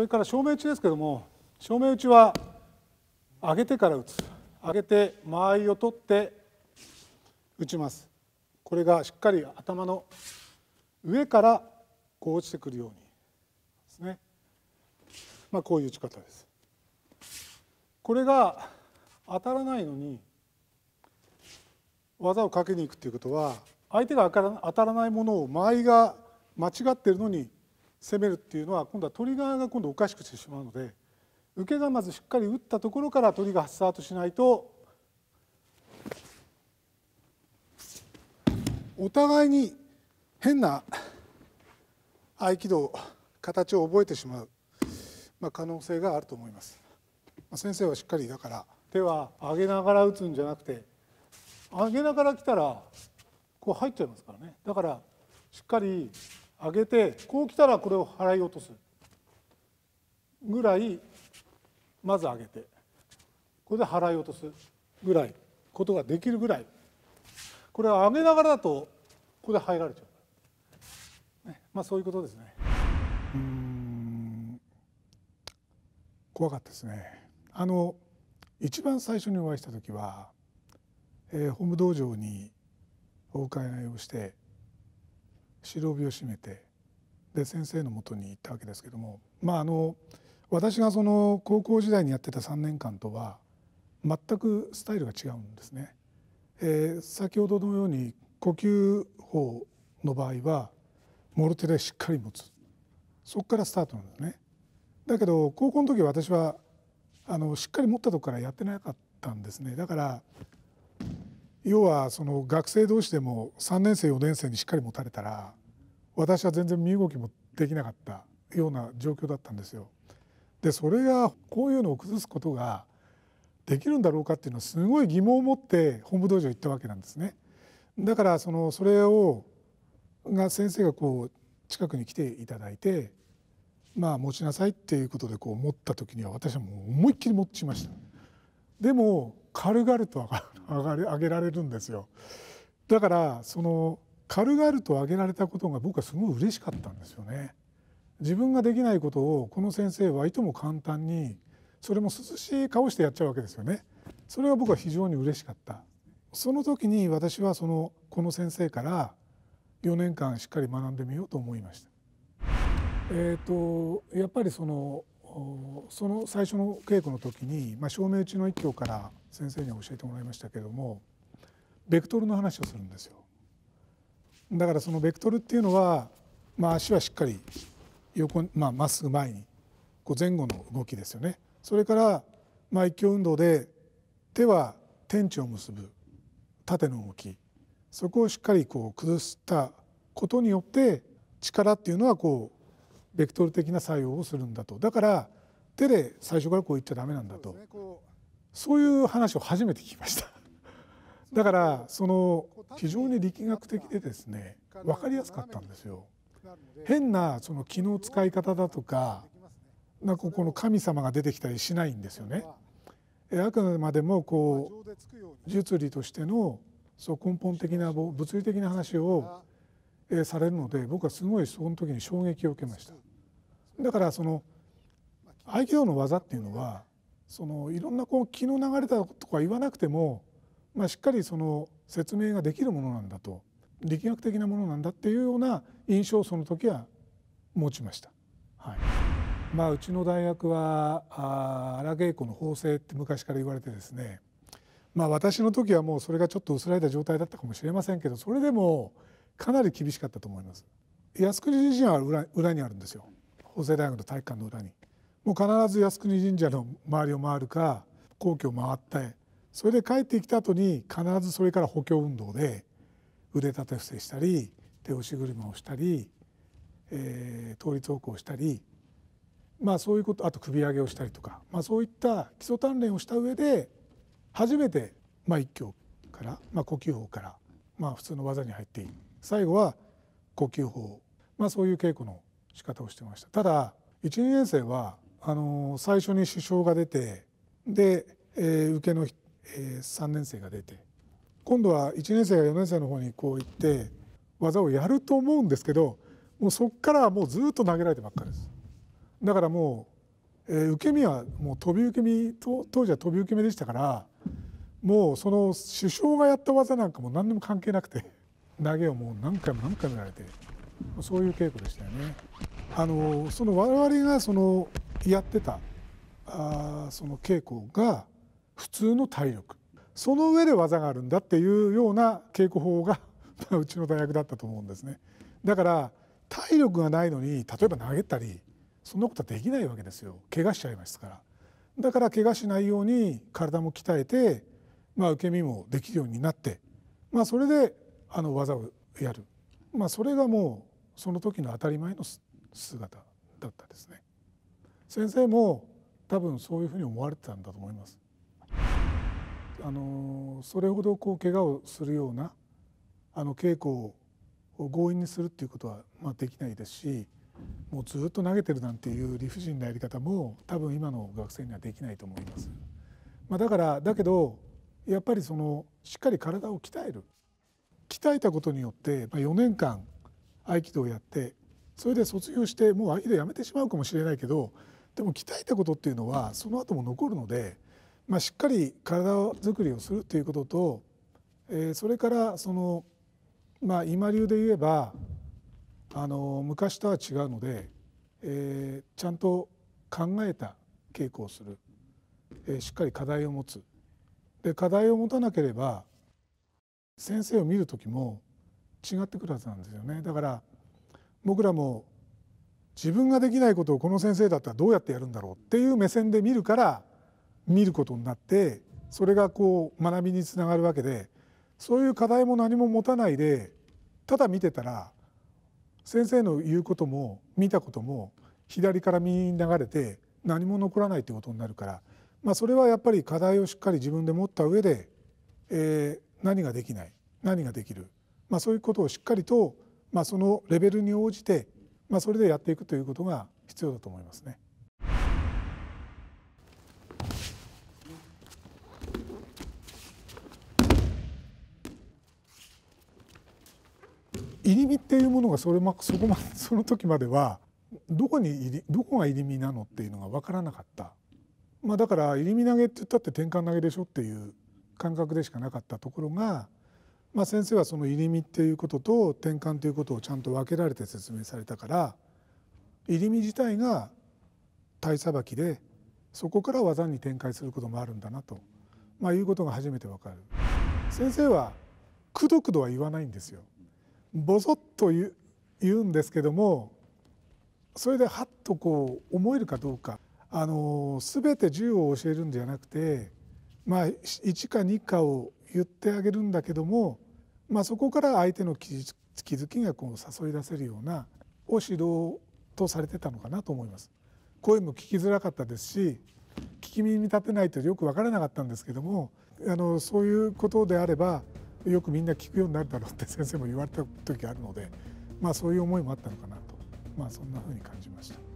それから照明打ちですけれども照明打ちは上げてから打つ上げて間合いを取って打ちますこれがしっかり頭の上からこう落ちてくるようにですねまあこういう打ち方ですこれが当たらないのに技をかけにいくっていうことは相手が当たらないものを間合いが間違っているのに攻めるっていうのは今度はトリガーが今度おかしくしてしまうので受けがまずしっかり打ったところからトリ鳥がスタートしないとお互いに変な合気道形を覚えてしまう、まあ、可能性があると思います、まあ、先生はしっかりだから手は上げながら打つんじゃなくて上げながら来たらこう入っちゃいますからねだからしっかり上げてこう来たらこれを払い落とすぐらいまず上げてこれで払い落とすぐらいことができるぐらいこれは上げながらだとここで入られちゃう、ね、まあそういうことですねうん怖かったですねあの一番最初にお会いした時は、えー、本部道場にお伺いをして白帯を締めてで先生のもとに行ったわけですけどもまああの私がその高校時代にやってた3年間とは全くスタイルが違うんですね。えー、先ほどのように呼吸法の場合はモルテでしっかり持つそこからスタートなんですね。だけど高校の時私はあのしっかり持ったとこからやってなかったんですね。だから要はその学生同士でも3年生4年生にしっかり持たれたら私は全然身動きもできなかったような状況だったんですよ。でそれがこういうのを崩すことができるんだろうかっていうのはすごい疑問を持って本部道場行ったわけなんですね。だからそのそれをが先生がこう近くに来ていただいてまあ持ちなさいっていうことでこう持った時には私はもう思いっきり持ちました。でも軽々と上が上げられるんですよ。だからその軽々と挙げられたことが僕はすごい嬉しかったんですよね。自分ができないことをこの先生はいとも簡単にそれも涼しい顔してやっちゃうわけですよね。それは僕は非常に嬉しかった。その時に私はそのこの先生から4年間しっかり学んでみようと思いました。えっ、ー、とやっぱりそのその最初の稽古の時に、まあ、照明打ちの一教から先生に教えてもらいましたけどもベクトルの話をするんですよ。だからそのベクトルっていうのは、まあ、足はしっかり横まあ、っすぐ前にこう前後の動きですよね。それから、まあ、一挙運動で手は天地を結ぶ縦の動きそこをしっかりこう崩したことによって力っていうのはこうベクトル的な作用をするんだとだから手で最初からこう言っちゃダメなんだとそういう話を初めて聞きました。だからその非常に力学的でですね分かりやすかったんですよ。変なその気の使い方だとかなんかこの神様が出てきたりしないんですよね。あくまでもこう術理としてのそう根本的な物理的な話をされるので僕はすごいその時に衝撃を受けました。だからその愛嬌の技っていうのはそのいろんなこう気の流れたとか言わなくてもまあ、しっかりその説明ができるものなんだと力学的なものなんだっていうような印象をその時は持ちました。はいまあ、うちの大学は荒稽古の法制って昔から言われてですねまあ私の時はもうそれがちょっと薄らいだ状態だったかもしれませんけどそれでもかなり厳しかったと思います靖国神社は裏裏にあるんですよ法政大学の体育館の裏にもう必ず靖国神社の周りを回るか皇居を回ってそれで帰ってきた後に必ずそれから補強運動で腕立て伏せしたり手押し車をしたり、えー、倒立歩行したり、まあ、そういうことあと首上げをしたりとか、まあ、そういった基礎鍛錬をした上で初めて、まあ、一挙から、まあ、呼吸法から、まあ、普通の技に入っていく最後は呼吸法、まあ、そういう稽古の仕方をしてました。ただ1年生はあの最初に首相が出てで、えー、受けのえー、3年生が出て今度は1年生が4年生の方にこう行って技をやると思うんですけどもうそっからはもうずっと投げられてばっかりです。だからもう、えー、受け身はもう飛び受け身当時は飛び受け身でしたからもうその首相がやった技なんかも何でも関係なくて 投げをもう何回も何回もやられてそういう稽古でしたよね。あのその我々がそのやってたあその稽古が普通の体力その上で技があるんだっていうような稽古法が うちの大学だったと思うんですねだから体力がないのに例えば投げたりそんなことはできないわけですよ怪我しちゃいますからだから怪我しないように体も鍛えて、まあ、受け身もできるようになって、まあ、それであの技をやる、まあ、それがもうその時の当たり前の姿だったですね先生も多分そういうふうに思われてたんだと思いますあのそれほどこう怪我をするようなあの稽古を強引にするっていうことは、まあ、できないですしもうずっと投げてるなんていう理不尽なやり方も多分今の学生にはできないと思います。まあ、だからだけどやっぱりそのしっかり体を鍛える鍛えたことによって、まあ、4年間合気道をやってそれで卒業してもう合気道やめてしまうかもしれないけどでも鍛えたことっていうのはその後も残るので。まあ、しっかり体づくりをするということと、えー、それからその、まあ、今流で言えばあの昔とは違うので、えー、ちゃんと考えた稽古をする、えー、しっかり課題を持つで課題を持たなければ先生を見る時も違ってくるはずなんですよねだから僕らも自分ができないことをこの先生だったらどうやってやるんだろうっていう目線で見るから見ることになってそれがこう学びにつながるわけでそういう課題も何も持たないでただ見てたら先生の言うことも見たことも左から右に流れて何も残らないということになるから、まあ、それはやっぱり課題をしっかり自分で持った上で、えー、何ができない何ができる、まあ、そういうことをしっかりと、まあ、そのレベルに応じて、まあ、それでやっていくということが必要だと思いますね。入り身っていうものがそれまそこまでその時まではどこに入りどこが入り身なのっていうのが分からなかった。まあ、だから入り身投げって言ったって転換投げでしょっていう感覚でしかなかったところが、まあ、先生はその入り身っていうことと転換ということをちゃんと分けられて説明されたから入り身自体が体さばきでそこから技に展開することもあるんだなと、まあ、いうことが初めて分かる。先生はくどくどは言わないんですよボソッと言うんですけどもそれではっとこう思えるかどうかあの全て銃を教えるんじゃなくてまあ1か2かを言ってあげるんだけども、まあ、そこから相手の気づきがこう誘い出せるようなを指導とされてたのかなと思います。声も聞きづらかったですし聞き耳立てないとよく分からなかったんですけどもあのそういうことであればよくみんな聞くようになるだろうって先生も言われた時あるので、まあ、そういう思いもあったのかなと、まあ、そんなふうに感じました。